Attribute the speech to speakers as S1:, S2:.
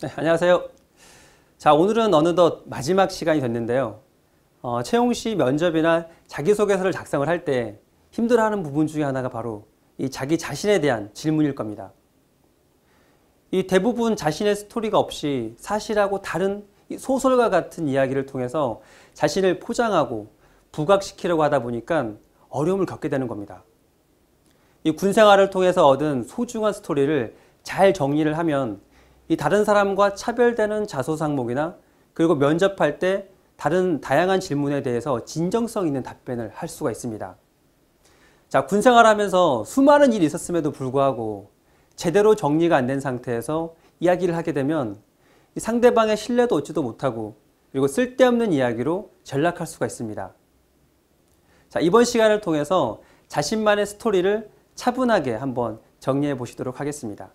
S1: 네, 안녕하세요. 자, 오늘은 어느덧 마지막 시간이 됐는데요. 어, 채용 시 면접이나 자기소개서를 작성을 할 때 힘들어하는 부분 중에 하나가 바로 이 자기 자신에 대한 질문일 겁니다. 이 대부분 자신의 스토리가 없이 사실하고 다른 소설과 같은 이야기를 통해서 자신을 포장하고 부각시키려고 하다 보니까 어려움을 겪게 되는 겁니다. 이 군생활을 통해서 얻은 소중한 스토리를 잘 정리를 하면 이 다른 사람과 차별되는 자소 항목이나 그리고 면접할 때 다른 다양한 질문에 대해서 진정성 있는 답변을 할 수가 있습니다. 자, 군 생활하면서 수많은 일이 있었음에도 불구하고 제대로 정리가 안 된 상태에서 이야기를 하게 되면 상대방의 신뢰도 얻지도 못하고 그리고 쓸데없는 이야기로 전락할 수가 있습니다. 자, 이번 시간을 통해서 자신만의 스토리를 차분하게 한번 정리해 보시도록 하겠습니다.